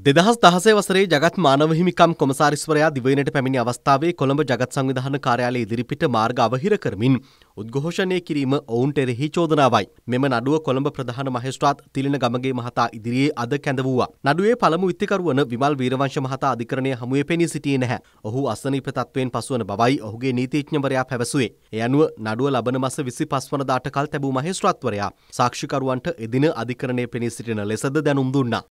දෙදහස් දහසේ වසරේ ජගත් මානවහිමිකම් කොමසාරිස්වරයා දිවයිනට පැමිණි අවස්ථාවේ කොළඹ ජගත් සංවිධාන කාර්යාලය ඉදිරිපිට මාර්ග අවහිර කරමින් උද්ඝෝෂණය කිරීම ඔවුන්ට එරෙහි චෝදනාවයි. මෙම නඩුව කොළඹ ප්‍රධාන මහේස්ත්‍රාත් තිලින ගමගේ මහතා ඉදිරියේ අද කැඳවුවා. නඩුවේ පළමු විත්තිකරුවන විමල් වීරවංශ මහතා අධිකරණය හමුවේ පෙනී සිටියේ නැහැ. ඔහු අසනීප තත්වයෙන් පසුවන බවයි ඔහුගේ නීතිඥවරයා පැවසුවේ. ඒ අනුව නඩුව ලබන මස 25 වනදාට කල් තැබූ මහේස්ත්‍රාත්වරයා සාක්ෂිකරුවන්ට එදින අධිකරණය පෙනී සිටින ලෙසද දැනුම් දුන්නා.